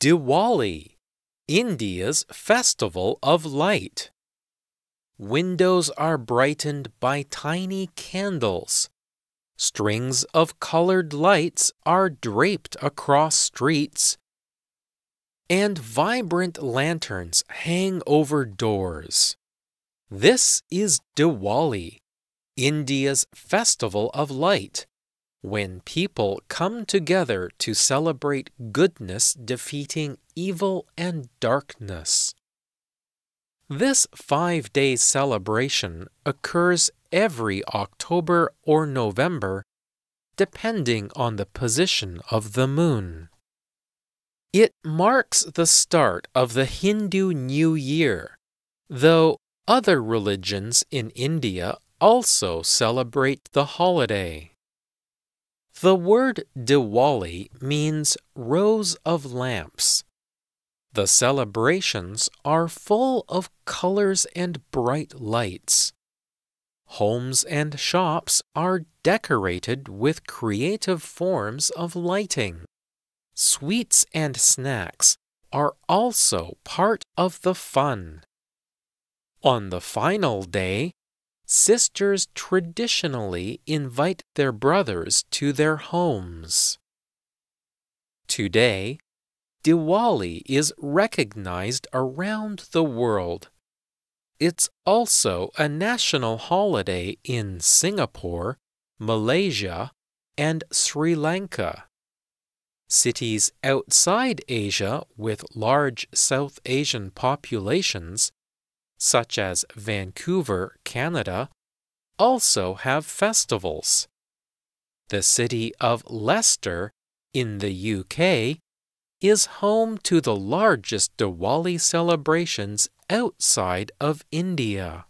Diwali, India's festival of light. Windows are brightened by tiny candles. Strings of colored lights are draped across streets. And vibrant lanterns hang over doors. This is Diwali, India's festival of light. When people come together to celebrate goodness defeating evil and darkness. This five day celebration occurs every October or November, depending on the position of the moon. It marks the start of the Hindu New Year, though other religions in India also celebrate the holiday. The word Diwali means rows of lamps. The celebrations are full of colors and bright lights. Homes and shops are decorated with creative forms of lighting. Sweets and snacks are also part of the fun. On the final day, sisters traditionally invite their brothers to their homes. Today, Diwali is recognized around the world. It's also a national holiday in Singapore, Malaysia, and Sri Lanka. Cities outside Asia with large South Asian populations such as Vancouver, Canada, also have festivals. The city of Leicester in the UK is home to the largest Diwali celebrations outside of India.